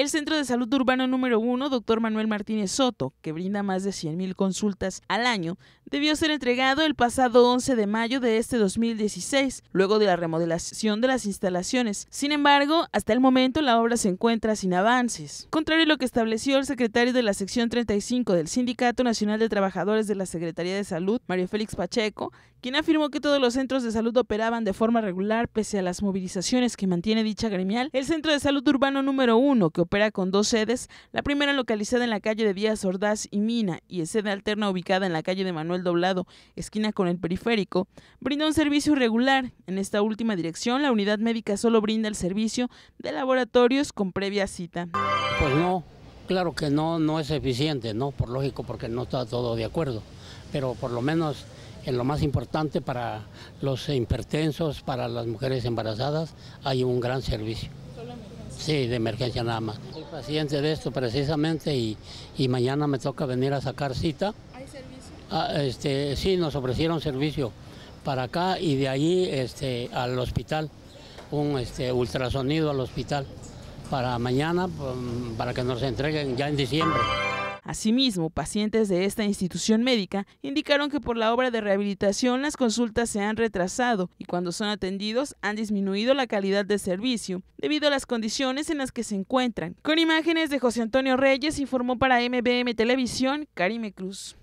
El Centro de Salud Urbano número 1, Dr. Manuel Martínez Soto, que brinda más de 100.000 consultas al año, debió ser entregado el pasado 11 de mayo de este 2016, luego de la remodelación de las instalaciones. Sin embargo, hasta el momento la obra se encuentra sin avances. Contrario a lo que estableció el secretario de la sección 35 del Sindicato Nacional de Trabajadores de la Secretaría de Salud, Mario Félix Pacheco, quien afirmó que todos los centros de salud operaban de forma regular pese a las movilizaciones que mantiene dicha gremial, el Centro de Salud Urbano número 1, que opera con dos sedes, la primera localizada en la calle de Díaz Ordaz y Mina y sede alterna ubicada en la calle de Manuel Doblado, esquina con el periférico, brinda un servicio regular. En esta última dirección, la unidad médica solo brinda el servicio de laboratorios con previa cita. Pues no, claro que no, no es eficiente, ¿no? Por lógico, porque no está todo de acuerdo, pero por lo menos en lo más importante para los hipertensos, para las mujeres embarazadas, hay un gran servicio. Sí, de emergencia nada más. Soy paciente de esto precisamente y, mañana me toca venir a sacar cita. ¿Hay servicio? Ah, este, sí, nos ofrecieron servicio para acá y de ahí este, al hospital, un este, ultrasonido al hospital para mañana, pues, para que nos entreguen ya en diciembre. Asimismo, pacientes de esta institución médica indicaron que por la obra de rehabilitación las consultas se han retrasado y cuando son atendidos han disminuido la calidad de servicio debido a las condiciones en las que se encuentran. Con imágenes de José Antonio Reyes informó para MBM Televisión Karime Cruz.